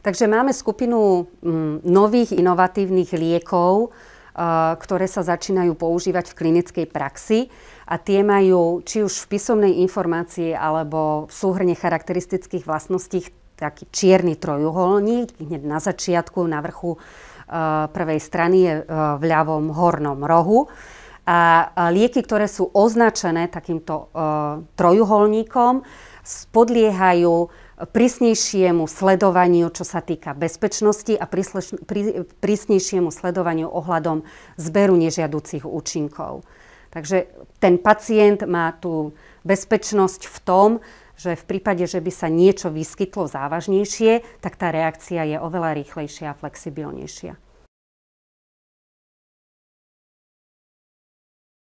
Takže máme skupinu mm, nových inovatívnych liekov, eh, ktoré sa začínajú používať v klinickej praxi a tie majú či už v písomnej informácii alebo v súhrne charakteristických vlastností taký čierny trojuholník, hneď na začiatku, na vrchu eh, prvej strany je eh, v ľavom hornom rohu. A lieky, ktoré sú označené takýmto trojuholníkom, podliehajú prísnejšiemu sledovaniu, čo sa týka bezpečnosti a prísnejšiemu sledovaniu ohľadom zberu nežiaducich účinkov. Takže ten pacient má tú bezpečnosť v tom, že v prípade, že by sa niečo vyskytlo závažnejšie, tak tá reakcia je oveľa rýchlejšia a flexibilnejšia.